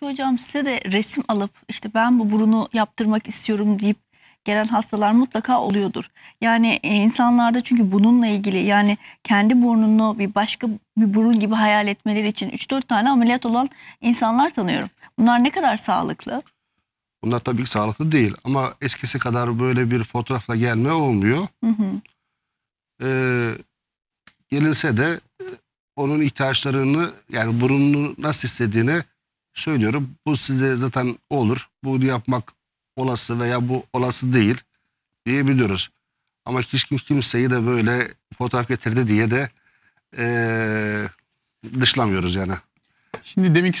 Peki hocam size de resim alıp işte ben bu burunu yaptırmak istiyorum deyip gelen hastalar mutlaka oluyordur. Yani e, insanlarda çünkü bununla ilgili yani kendi burnunu bir başka bir burun gibi hayal etmeleri için 3-4 tane ameliyat olan insanlar tanıyorum. Bunlar ne kadar sağlıklı? Bunlar tabii ki sağlıklı değil ama eskisi kadar böyle bir fotoğrafla gelme olmuyor. Hı hı. Ee, gelinse de e, onun ihtiyaçlarını yani burununu nasıl istediğini söylüyorum. Bu size zaten olur. bu yapmak olası veya bu olası değil diyebiliyoruz. Ama hiç kim kimseyi de böyle fotoğraf getirdi diye de ee, dışlamıyoruz yani. Şimdi deminki